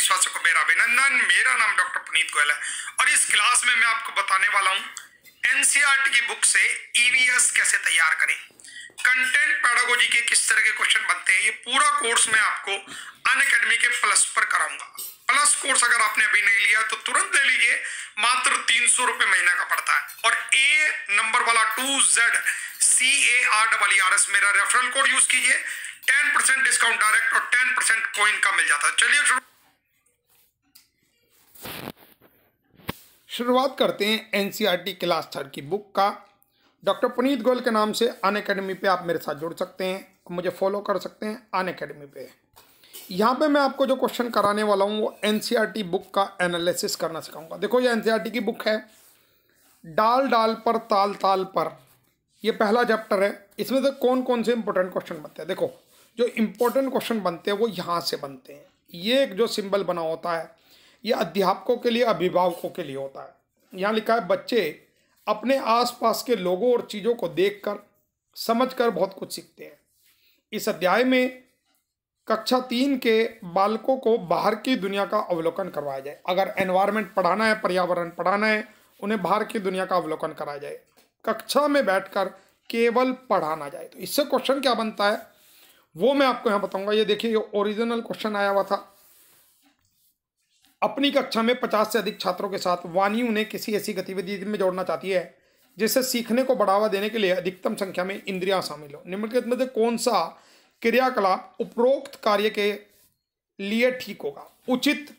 विश्वासों को मेरा अभिनंदन मेरा नाम डॉक्टर पुनीत गोयल है और इस क्लास में मैं आपको बताने वाला हूँ एनसीआर की बुक से ईवीएस e कैसे तैयार करें कंटेंट पैडागोजी के किस तरह के क्वेश्चन बनते हैं ये पूरा कोर्स मैं आपको अन के प्लस पर कराऊंगा प्लस कोर्स अगर आपने अभी नहीं लिया तो तुरंत ले लीजिए मात्र तीन सौ रुपये महीना का पड़ता है और ए नंबर वाला two Z C A R double R S मेरा रेफरल कोड यूज कीजिए टेन परसेंट डिस्काउंट डायरेक्ट और टेन परसेंट कोइन का मिल जाता है चलिए शुरू शुरुआत करते हैं एनसीईआरटी क्लास थर्ड की बुक का डॉक्टर पुनीत गोयल के नाम से अन अकेडमी पर आप मेरे साथ जुड़ सकते हैं मुझे फॉलो कर सकते हैं अन अकेडमी पर यहाँ पे मैं आपको जो क्वेश्चन कराने वाला हूँ वो टी बुक e का एनालिसिस करना सिखाऊंगा देखो ये टी e की बुक है डाल डाल पर ताल ताल पर ये पहला चैप्टर है इसमें से कौन कौन से इंपॉर्टेंट क्वेश्चन बनते हैं देखो जो इम्पोर्टेंट क्वेश्चन बनते हैं वो यहाँ से बनते हैं ये एक जो सिंबल बना होता है ये अध्यापकों के लिए अभिभावकों के लिए होता है यहाँ लिखा है बच्चे अपने आसपास के लोगों और चीज़ों को देखकर समझकर बहुत कुछ सीखते हैं इस अध्याय में कक्षा तीन के बालकों को बाहर की दुनिया का अवलोकन करवाया जाए अगर एनवायरनमेंट पढ़ाना है पर्यावरण पढ़ाना है उन्हें बाहर की दुनिया का अवलोकन कराया जाए कक्षा में बैठकर केवल पढ़ाना जाए तो इससे क्वेश्चन क्या बनता है वो मैं आपको यहाँ बताऊँगा ये देखिए ये ओरिजिनल क्वेश्चन आया हुआ था अपनी कक्षा में पचास से अधिक छात्रों के साथ वानी उन्हें किसी ऐसी गतिविधि में जोड़ना चाहती है जिससे सीखने को बढ़ावा देने के लिए अधिकतम संख्या में इंद्रियां शामिल हो निम्नलिखित में से कौन सा क्रियाकलाप उपरोक्त कार्य के लिए ठीक होगा उचित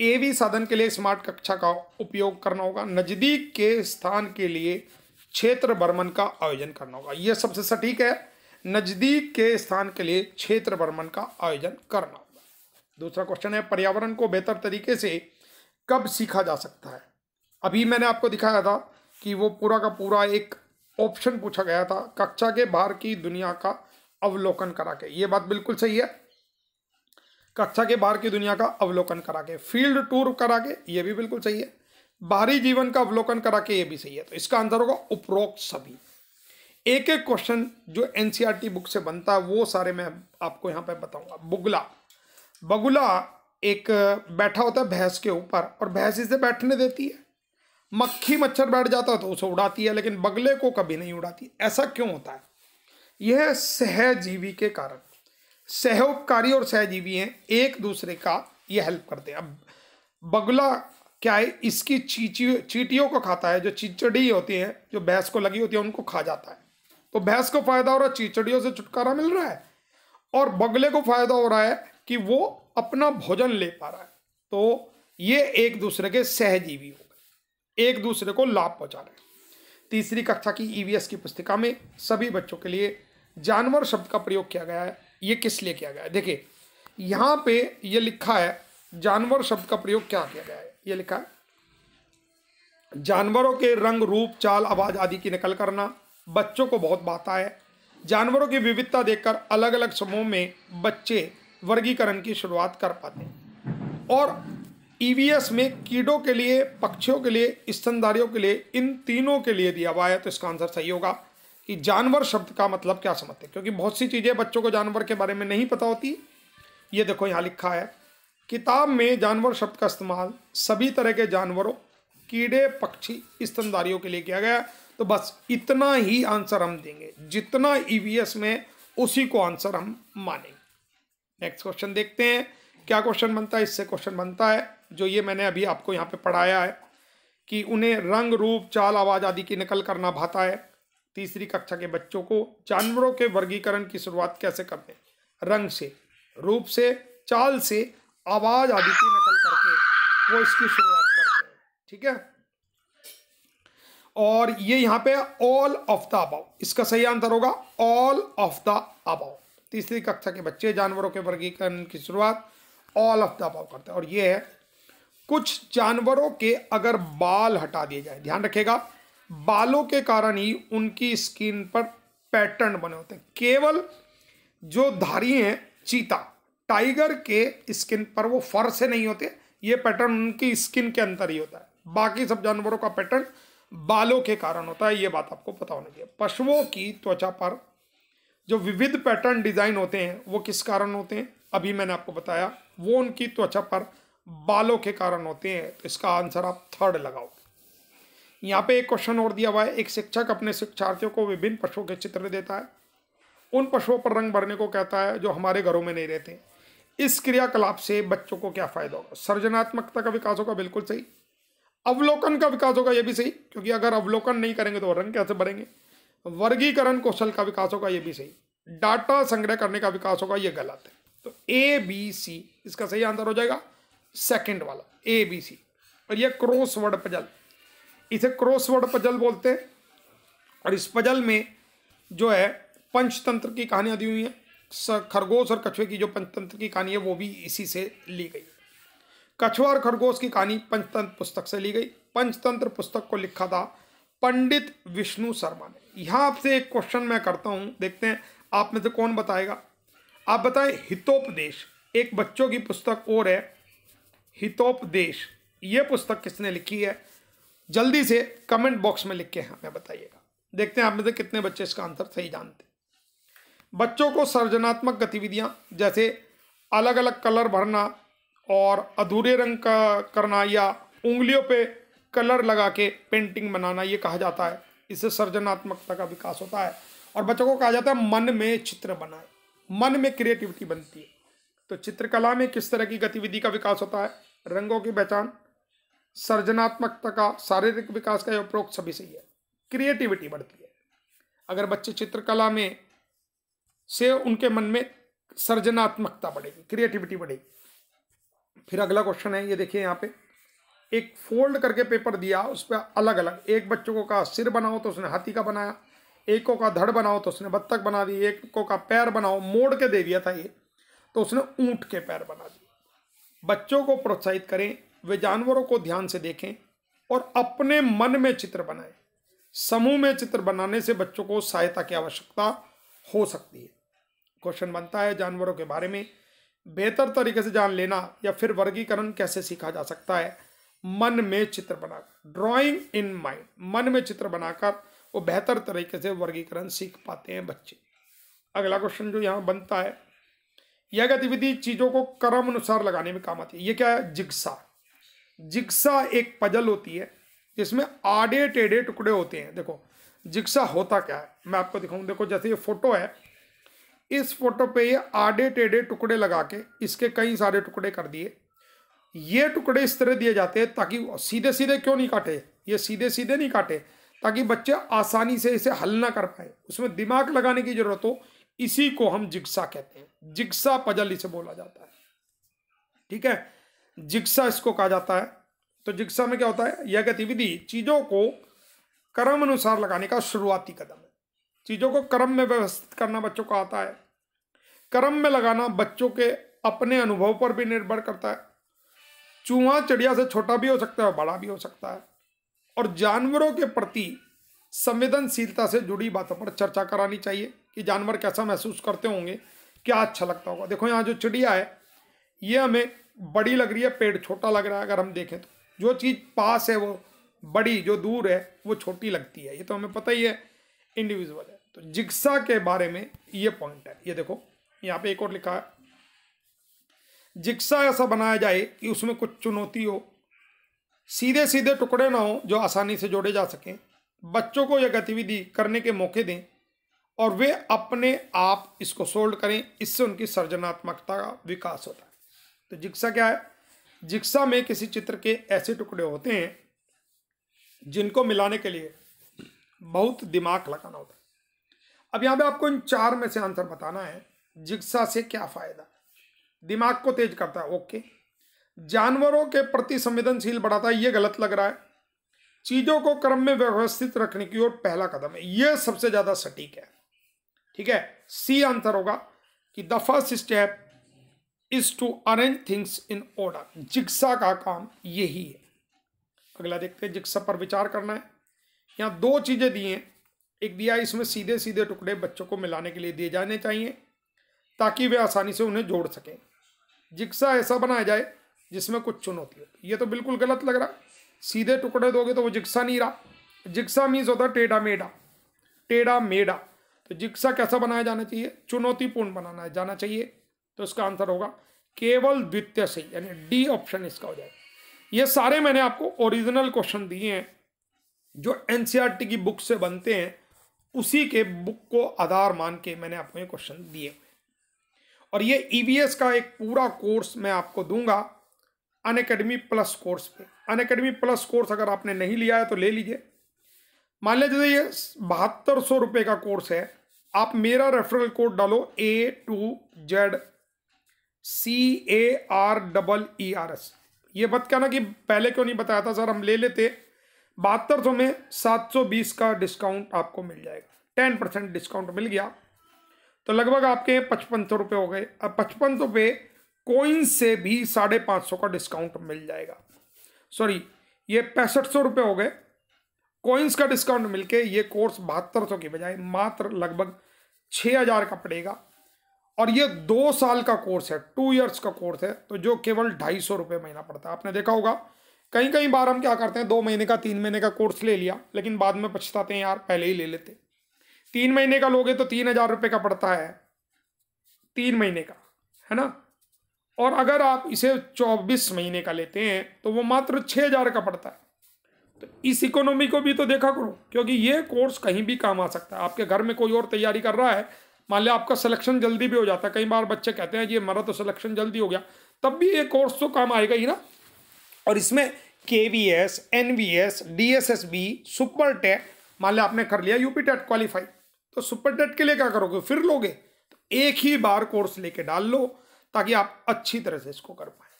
ए वी साधन के लिए स्मार्ट कक्षा का उपयोग करना होगा नज़दीक के स्थान के लिए क्षेत्र भ्रमण का आयोजन करना होगा यह सबसे सटीक है नज़दीक के स्थान के लिए क्षेत्र भ्रमण का आयोजन करना दूसरा क्वेश्चन है पर्यावरण को बेहतर तरीके से कब सीखा जा सकता है अभी मैंने आपको दिखाया था कि वो पूरा का पूरा एक ऑप्शन पूछा गया था कक्षा के बाहर की दुनिया का अवलोकन करा के ये बात बिल्कुल सही है कक्षा के बाहर की दुनिया का अवलोकन करा के फील्ड टूर करा के ये भी बिल्कुल सही है बाहरी जीवन का अवलोकन करा के ये भी सही है तो इसका आंसर होगा उपरोक्त सभी एक एक क्वेश्चन जो एनसीईआरटी बुक e से बनता है वो सारे मैं आपको यहाँ पे बताऊंगा बुगला बगुला एक बैठा होता है भैंस के ऊपर और भैंस इसे बैठने देती है मक्खी मच्छर बैठ जाता है तो उसे उड़ाती है लेकिन बगले को कभी नहीं उड़ाती ऐसा क्यों होता है यह सहजीवी के कारण सहोपकारी और सहजीवी हैं एक दूसरे का ये हेल्प करते हैं अब बगुला क्या है इसकी चीची चीटियों को खाता है जो चिचड़ी होती है जो भैंस को लगी होती है उनको खा जाता है तो भैंस को फायदा हो रहा है चीचड़ियों से छुटकारा मिल रहा है और बगले को फायदा हो रहा है कि वो अपना भोजन ले पा रहा है तो ये एक दूसरे के सहजीवी हो गए एक दूसरे को लाभ पहुंचा रहे हैं तीसरी कक्षा की ईवीएस e की पुस्तिका में सभी बच्चों के लिए जानवर शब्द का प्रयोग किया गया है ये किस लिए किया गया है देखिए यहाँ पे ये लिखा है जानवर शब्द का प्रयोग क्या किया गया है ये लिखा है जानवरों के रंग रूप चाल आवाज आदि की नकल करना बच्चों को बहुत बात है जानवरों की विविधता देखकर अलग अलग समूह में बच्चे वर्गीकरण की शुरुआत कर पाते हैं और ईवीएस e में कीड़ों के लिए पक्षियों के लिए स्तनधारियों के लिए इन तीनों के लिए दिया हुआ है तो इसका आंसर सही होगा कि जानवर शब्द का मतलब क्या समझते हैं क्योंकि बहुत सी चीज़ें बच्चों को जानवर के बारे में नहीं पता होती ये देखो यहाँ लिखा है किताब में जानवर शब्द का इस्तेमाल सभी तरह के जानवरों कीड़े पक्षी स्तनधारियों के लिए किया गया तो बस इतना ही आंसर हम देंगे जितना ई e में उसी को आंसर हम मानेंगे नेक्स्ट क्वेश्चन देखते हैं क्या क्वेश्चन बनता है इससे क्वेश्चन बनता है जो ये मैंने अभी आपको यहाँ पे पढ़ाया है कि उन्हें रंग रूप चाल आवाज़ आदि की नकल करना भाता है तीसरी कक्षा के बच्चों को जानवरों के वर्गीकरण की शुरुआत कैसे करते हैं रंग से रूप से चाल से आवाज़ आदि की नकल करके वो इसकी शुरुआत करते हैं ठीक है और ये यहाँ पे ऑल ऑफ द अबाउ इसका सही आंसर होगा ऑल ऑफ द अबाउ तीसरी कक्षा के बच्चे जानवरों के वर्गीकरण की शुरुआत ऑल ऑफ द अबाव करते हैं और ये है कुछ जानवरों के अगर बाल हटा दिए जाए ध्यान रखेगा बालों के कारण ही उनकी स्किन पर पैटर्न बने होते हैं केवल जो धारी हैं चीता टाइगर के स्किन पर वो फर से नहीं होते ये पैटर्न उनकी स्किन के अंदर ही होता है बाकी सब जानवरों का पैटर्न बालों के कारण होता है ये बात आपको पता होना चाहिए पशुओं की त्वचा पर जो विविध पैटर्न डिज़ाइन होते हैं वो किस कारण होते हैं अभी मैंने आपको बताया वो उनकी त्वचा पर बालों के कारण होते हैं तो इसका आंसर आप थर्ड लगाओ यहाँ पे एक क्वेश्चन और दिया हुआ है एक शिक्षक अपने शिक्षार्थियों को विभिन्न पशुओं के चित्र देता है उन पशुओं पर रंग भरने को कहता है जो हमारे घरों में नहीं रहते इस क्रियाकलाप से बच्चों को क्या फ़ायदा होगा सृजनात्मकता का विकास होगा बिल्कुल सही अवलोकन का विकास होगा ये भी सही क्योंकि अगर अवलोकन नहीं करेंगे तो रंग कैसे भरेंगे वर्गीकरण कौशल का विकास होगा ये भी सही डाटा संग्रह करने का विकास होगा ये गलत है तो ए बी सी इसका सही आंसर हो जाएगा सेकंड वाला ए बी सी और ये क्रॉस वर्ड पजल इसे क्रॉसवर्ड पजल बोलते हैं और इस पजल में जो है पंचतंत्र की कहानियाँ दी हुई हैं खरगोश और कछुए की जो पंचतंत्र की कहानी है वो भी इसी से ली गई कछुआ और खरगोश की कहानी पंचतंत्र पुस्तक से ली गई पंचतंत्र पुस्तक को लिखा था पंडित विष्णु शर्मा ने यहाँ आपसे एक क्वेश्चन मैं करता हूँ देखते हैं आप में से कौन बताएगा आप बताएं हितोपदेश एक बच्चों की पुस्तक और है हितोपदेश ये पुस्तक किसने लिखी है जल्दी से कमेंट बॉक्स में लिख के हमें बताइएगा देखते हैं आप में से कितने बच्चे इसका आंसर सही जानते बच्चों को सृजनात्मक गतिविधियाँ जैसे अलग अलग कलर भरना और अधूरे रंग का करना या उंगलियों पे कलर लगा के पेंटिंग बनाना ये कहा जाता है इससे सृजनात्मकता का विकास होता है और बच्चों को कहा जाता है मन में चित्र बनाए मन में क्रिएटिविटी बनती है तो चित्रकला में किस तरह की गतिविधि का विकास होता है रंगों की पहचान सृजनात्मकता का शारीरिक विकास का उपरोक्त सभी सही है क्रिएटिविटी बढ़ती है अगर बच्चे चित्रकला में से उनके मन में सृजनात्मकता बढ़ेगी क्रिएटिविटी बढ़ेगी फिर अगला क्वेश्चन है ये देखिए यहाँ पे एक फोल्ड करके पेपर दिया उस पर अलग अलग एक बच्चों को कहा सिर बनाओ तो उसने हाथी का बनाया एक को का धड़ बनाओ तो उसने बत्तख बना दी एक को का पैर बनाओ मोड़ के दे दिया था ये तो उसने ऊँट के पैर बना दिए बच्चों को प्रोत्साहित करें वे जानवरों को ध्यान से देखें और अपने मन में चित्र बनाएं समूह में चित्र बनाने से बच्चों को सहायता की आवश्यकता हो सकती है क्वेश्चन बनता है जानवरों के बारे में बेहतर तरीके से जान लेना या फिर वर्गीकरण कैसे सीखा जा सकता है मन में चित्र बनाकर ड्राइंग इन माइंड मन में चित्र बनाकर वो बेहतर तरीके से वर्गीकरण सीख पाते हैं बच्चे अगला क्वेश्चन जो यहाँ बनता है यह गतिविधि चीज़ों को क्रम अनुसार लगाने में काम आती है ये क्या है जिग्सा जिग्सा एक पजल होती है जिसमें आडे टेढ़े टुकड़े होते हैं देखो जिग्सा होता क्या है मैं आपको दिखाऊं देखो जैसे ये फोटो है इस फोटो पे ये आडे टेढ़े टुकड़े लगा के इसके कई सारे टुकड़े कर दिए ये टुकड़े इस तरह दिए जाते हैं ताकि सीधे सीधे क्यों नहीं काटे ये सीधे सीधे नहीं काटे ताकि बच्चे आसानी से इसे हल ना कर पाए उसमें दिमाग लगाने की जरूरत हो इसी को हम जिक्सा कहते हैं जिक्सा पजल इसे बोला जाता है ठीक है जिक्सा इसको कहा जाता है तो जिक्सा में क्या होता है यह गतिविधि चीज़ों को क्रम अनुसार लगाने का शुरुआती कदम है चीज़ों को क्रम में व्यवस्थित करना बच्चों को आता है क्रम में लगाना बच्चों के अपने अनुभव पर भी निर्भर करता है चूहा चिड़िया से छोटा भी हो सकता है बड़ा भी हो सकता है और जानवरों के प्रति संवेदनशीलता से जुड़ी बातों पर चर्चा करानी चाहिए कि जानवर कैसा महसूस करते होंगे क्या अच्छा लगता होगा देखो यहाँ जो चिड़िया है ये हमें बड़ी लग रही है पेड़ छोटा लग रहा है अगर हम देखें तो जो चीज़ पास है वो बड़ी जो दूर है वो छोटी लगती है ये तो हमें पता ही है इंडिविजुअल है तो जिक्सा के बारे में ये पॉइंट है ये देखो यहाँ पे एक और लिखा है जिक्सा ऐसा बनाया जाए कि उसमें कुछ चुनौती हो सीधे सीधे टुकड़े ना हो जो आसानी से जोड़े जा सकें बच्चों को यह गतिविधि करने के मौके दें और वे अपने आप इसको सोल्ड करें इससे उनकी सृजनात्मकता का विकास होता है तो जिक्सा क्या है जिक्सा में किसी चित्र के ऐसे टुकड़े होते हैं जिनको मिलाने के लिए बहुत दिमाग लगाना होता है अब यहाँ पे आपको इन चार में से आंसर बताना है जिक्सा से क्या फ़ायदा दिमाग को तेज करता है ओके जानवरों के प्रति संवेदनशील बढ़ाता है ये गलत लग रहा है चीज़ों को क्रम में व्यवस्थित रखने की ओर पहला कदम है यह सबसे ज़्यादा सटीक है ठीक है सी आंसर होगा कि the first step is to arrange things in order jigsaw का काम यही है अगला देखते हैं जिक्सा पर विचार करना है यहाँ दो चीज़ें दी हैं एक दिया इसमें सीधे सीधे टुकड़े बच्चों को मिलाने के लिए दिए जाने चाहिए ताकि वे आसानी से उन्हें जोड़ सकें जिक्सा ऐसा बनाया जाए जिसमें कुछ चुनौती हो ये तो बिल्कुल गलत लग रहा सीधे टुकड़े दोगे तो वो जिक्सा नहीं रहा जिक्सा मीन्स होता टेढ़ा मेढ़ा टेढ़ा मेढ़ा तो जिक्सा कैसा बनाया जाना चाहिए चुनौतीपूर्ण बनाना जाना चाहिए तो इसका आंसर होगा केवल द्वितीय से यानी डी ऑप्शन इसका हो जाएगा ये सारे मैंने आपको ओरिजिनल क्वेश्चन दिए हैं जो एन e की बुक से बनते हैं उसी के बुक को आधार मान के मैंने आपको ये क्वेश्चन दिए हुए और ये ईवीएस e का एक पूरा कोर्स मैं आपको दूंगा अन अकेडमी प्लस कोर्स पे अन अकेडमी प्लस कोर्स अगर आपने नहीं लिया है तो ले लीजिए मान लीजिए ये बहत्तर सौ रुपये का कोर्स है आप मेरा रेफरल कोड डालो A two Z C A R double E R S ये मत कहना कि पहले क्यों नहीं बताया था सर हम ले लेते बहत्तर सौ में सात सौ बीस का डिस्काउंट आपको मिल जाएगा टेन परसेंट डिस्काउंट मिल गया तो लगभग आपके पचपन सौ रुपये हो गए अब पचपन सौ पे कोइन से भी साढ़े पाँच सौ का डिस्काउंट मिल जाएगा सॉरी ये पैंसठ सौ रुपये हो गए कोइंस का डिस्काउंट मिलके ये कोर्स बहत्तर सौ की बजाय मात्र लगभग छः हज़ार का पड़ेगा और ये दो साल का कोर्स है टू इयर्स का कोर्स है तो जो केवल ढाई सौ रुपये महीना पड़ता है आपने देखा होगा कहीं कहीं बार हम क्या करते हैं दो महीने का तीन महीने का कोर्स ले लिया लेकिन बाद में पछताते हैं यार पहले ही ले लेते तीन महीने का लोगे तो तीन हजार रुपये का पड़ता है तीन महीने का है ना और अगर आप इसे चौबीस महीने का लेते हैं तो वो मात्र छः हजार का पड़ता है तो इस इकोनॉमी को भी तो देखा करो क्योंकि ये कोर्स कहीं भी काम आ सकता है आपके घर में कोई और तैयारी कर रहा है मान लिया आपका सिलेक्शन जल्दी भी हो जाता है कई बार बच्चे कहते हैं ये मरा तो सिलेक्शन जल्दी हो गया तब भी ये कोर्स तो काम आएगा ही ना और इसमें K V S N V S D S S B super TET मान लिया आपने कर लिया यूपी टेट क्वालिफाई तो सुपर टेट के लिए क्या करोगे फिर लोगे तो एक ही बार कोर्स लेके डाल लो ताकि आप अच्छी तरह से इसको कर पाए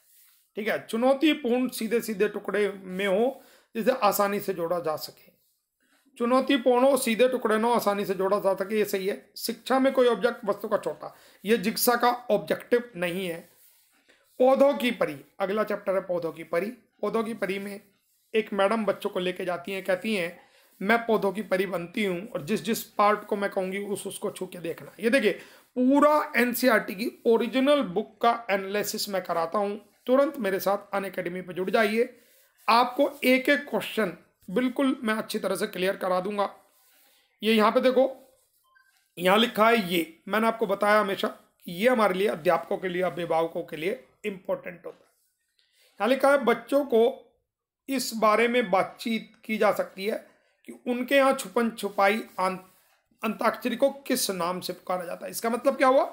ठीक है चुनौतीपूर्ण सीधे सीधे टुकड़े में हो जिसे आसानी से जोड़ा जा सके चुनौतीपूर्ण हो सीधे टुकड़े नो आसानी से जोड़ा जा सके ये सही है शिक्षा में कोई ऑब्जेक्ट वस्तु का छोटा ये जिक्सा का ऑब्जेक्टिव नहीं है पौधों की परी अगला चैप्टर है पौधों की परी पौधों की परी में एक मैडम बच्चों को लेके जाती हैं कहती हैं मैं पौधों की परी बनती हूँ और जिस जिस पार्ट को मैं कहूँगी उस उसको छू के देखना ये देखिए पूरा एन e की ओरिजिनल बुक का एनालिसिस मैं कराता हूँ तुरंत मेरे साथ अन अकेडमी पर जुड़ जाइए आपको एक एक क्वेश्चन बिल्कुल मैं अच्छी तरह से क्लियर करा दूंगा ये यहाँ पे देखो यहाँ लिखा है ये मैंने आपको बताया हमेशा ये हमारे लिए अध्यापकों के लिए अभिभावकों के लिए इम्पोर्टेंट होता है यहाँ लिखा है बच्चों को इस बारे में बातचीत की जा सकती है कि उनके यहाँ छुपन छुपाई अंताक्षरी को किस नाम से पुकारा जाता है इसका मतलब क्या हुआ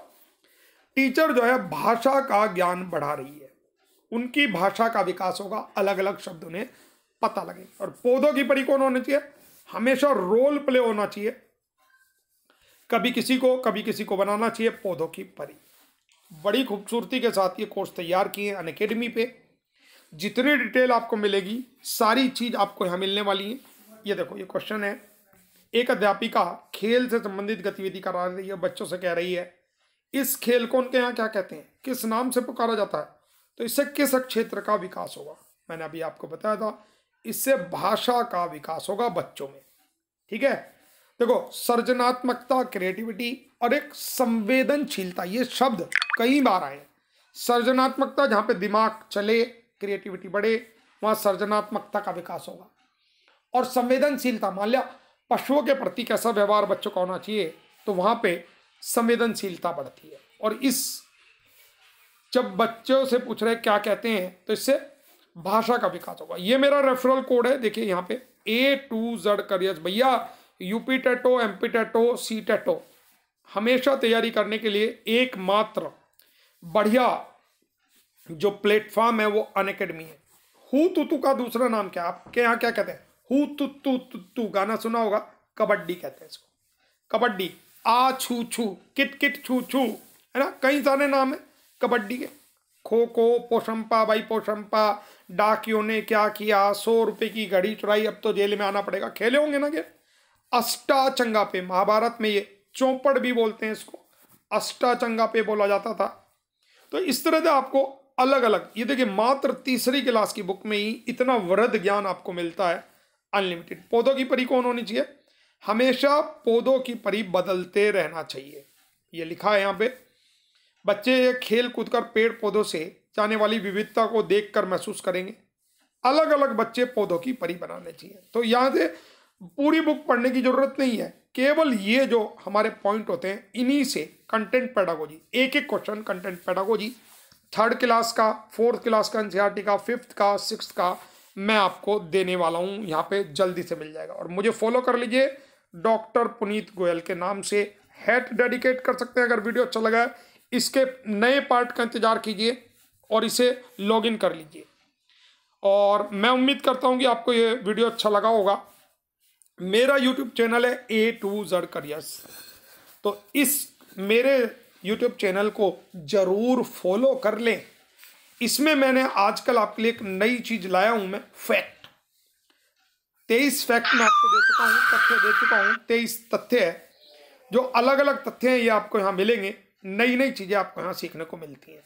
टीचर जो है भाषा का ज्ञान बढ़ा रही है उनकी भाषा का विकास होगा अलग अलग शब्द उन्हें पता लगे और पौधों की परी कौन होनी चाहिए हमेशा रोल प्ले होना चाहिए कभी किसी को कभी किसी को बनाना चाहिए पौधों की परी बड़ी खूबसूरती के साथ ये कोर्स तैयार किए अन अनकेडमी पे जितनी डिटेल आपको मिलेगी सारी चीज़ आपको यहाँ मिलने वाली है ये देखो ये क्वेश्चन है एक अध्यापिका खेल से संबंधित गतिविधि करा रही है बच्चों से कह रही है इस खेल को उनके यहाँ क्या कहते हैं किस नाम से पुकारा जाता है तो इससे किस क्षेत्र का विकास होगा मैंने अभी आपको बताया था इससे भाषा का विकास होगा बच्चों में ठीक है देखो सर्जनात्मकता क्रिएटिविटी और एक संवेदनशीलता ये शब्द कई बार आए सर्जनात्मकता जहाँ पे दिमाग चले क्रिएटिविटी बढ़े वहाँ सर्जनात्मकता का विकास होगा और संवेदनशीलता मान लिया पशुओं के प्रति कैसा व्यवहार बच्चों का होना चाहिए तो वहाँ पे संवेदनशीलता बढ़ती है और इस जब बच्चों से पूछ रहे क्या कहते हैं तो इससे भाषा का विकास होगा ये मेरा रेफरल कोड है देखिए यहाँ पे ए टू जड करियस भैया यूपी टेटो एम पी टेटो सी टेटो हमेशा तैयारी करने के लिए एकमात्र बढ़िया जो प्लेटफॉर्म है वो अनकेडमी है हु तुतु तो का दूसरा नाम क्या आपके यहाँ क्या कहते हैं हु तु तु तु तु गाना सुना होगा कबड्डी कहते हैं इसको कबड्डी आ छू छू किट किट छू छू है ना कई सारे नाम है कबड्डी के खो खो पोशंपा भाई पोशंपा डाकियों ने क्या किया सौ रुपए की घड़ी चुराई अब तो जेल में आना पड़ेगा खेले होंगे ना गेम अष्टा चंगा पे महाभारत में ये चौपड़ भी बोलते हैं इसको अष्टा चंगा पे बोला जाता था तो इस तरह से आपको अलग अलग ये देखिए मात्र तीसरी क्लास की बुक में ही इतना वृद्ध ज्ञान आपको मिलता है अनलिमिटेड पौधों की परी कौन होनी चाहिए हमेशा पौधों की परी बदलते रहना चाहिए ये लिखा है यहाँ पे बच्चे खेल कूद कर पेड़ पौधों से जाने वाली विविधता को देख कर महसूस करेंगे अलग अलग बच्चे पौधों की परी बनाने चाहिए तो यहाँ से पूरी बुक पढ़ने की ज़रूरत नहीं है केवल ये जो हमारे पॉइंट होते हैं इन्हीं से कंटेंट पैडागोजी एक एक question content pedagogy third class का फोर्थ क्लास का एन e का फिफ्थ का सिक्स का मैं आपको देने वाला हूँ यहाँ पे जल्दी से मिल जाएगा और मुझे फॉलो कर लीजिए डॉक्टर पुनीत गोयल के नाम से हैट डेडिकेट कर सकते हैं अगर वीडियो अच्छा लगा इसके नए पार्ट का इंतज़ार कीजिए और इसे लॉगिन कर लीजिए और मैं उम्मीद करता हूँ कि आपको ये वीडियो अच्छा लगा होगा मेरा यूट्यूब चैनल है ए टू जड करियर्स तो इस मेरे यूट्यूब चैनल को ज़रूर फॉलो कर लें इसमें मैंने आजकल आपके लिए एक नई चीज लाया हूं मैं फैक्ट तेईस फैक्ट मैं आपको दे चुका हूं तथ्य दे चुका हूं तेईस तथ्य है जो अलग अलग तथ्य हैं ये आपको यहां मिलेंगे नई नई चीज़ें आपको यहां सीखने को मिलती हैं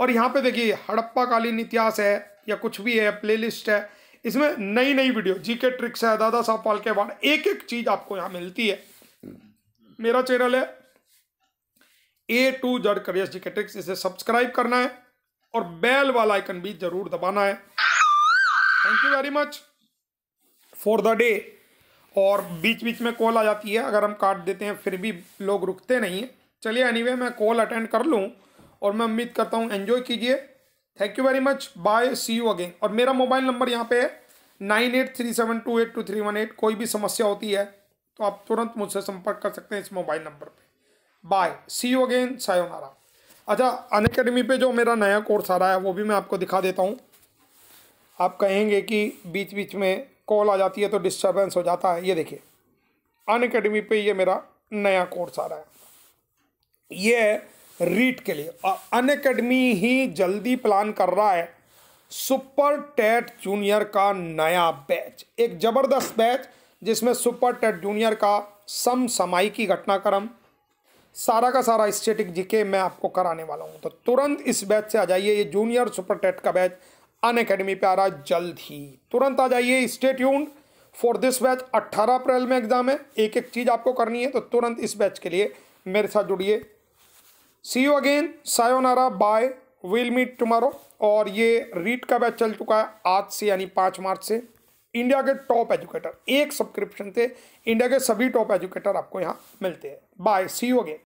और यहां पे देखिए हड़प्पा कालीन इतिहास है या कुछ भी है प्लेलिस्ट है इसमें नई नई वीडियो जी के ट्रिक्स है दादा साहब पाल के बाद एक एक चीज़ आपको यहाँ मिलती है मेरा चैनल है ए टू जड करियर जी के ट्रिक्स इसे सब्सक्राइब करना है और बेल वाला आइकन भी जरूर दबाना है thank you very much for the day और बीच बीच में कॉल आ जाती है अगर हम काट देते हैं फिर भी लोग रुकते नहीं हैं चलिए एनीवे anyway, मैं कॉल अटेंड कर लूँ और मैं उम्मीद करता हूँ एन्जॉय कीजिए thank you very much bye see you again और मेरा मोबाइल नंबर यहाँ पे है nine eight three seven two eight two three one eight कोई भी समस्या होती है तो आप तुरंत मुझसे संपर्क कर सकते हैं इस मोबाइल नंबर पे bye see you again sayonara अच्छा अन अकेडमी पर जो मेरा नया कोर्स आ रहा है वो भी मैं आपको दिखा देता हूँ आप कहेंगे कि बीच बीच में कॉल आ जाती है तो डिस्टर्बेंस हो जाता है ये देखिए अन अकेडमी पर ये मेरा नया कोर्स आ रहा है ये है रीट के लिए और अन अकेडमी ही जल्दी प्लान कर रहा है सुपर टेट जूनियर का नया बैच एक ज़बरदस्त बैच जिसमें सुपर टेट जूनियर का की घटनाक्रम सारा का सारा स्टेटिक जीके मैं आपको कराने वाला हूँ तो तुरंत इस बैच से आ जाइए ये जूनियर सुपर टेट का बैच अन अकेडमी पे आ रहा है जल्द ही तुरंत आ जाइए स्टेट यून फॉर दिस बैच 18 अप्रैल में एग्ज़ाम है एक एक चीज़ आपको करनी है तो तुरंत इस बैच के लिए मेरे साथ जुड़िए see you again sayonara bye will meet tomorrow और ये रीट का बैच चल चुका है आज से यानी पाँच मार्च से इंडिया के टॉप एजुकेटर एक सब्सक्रिप्शन थे इंडिया के सभी टॉप एजुकेटर आपको यहाँ मिलते हैं बाय सी यू अगेन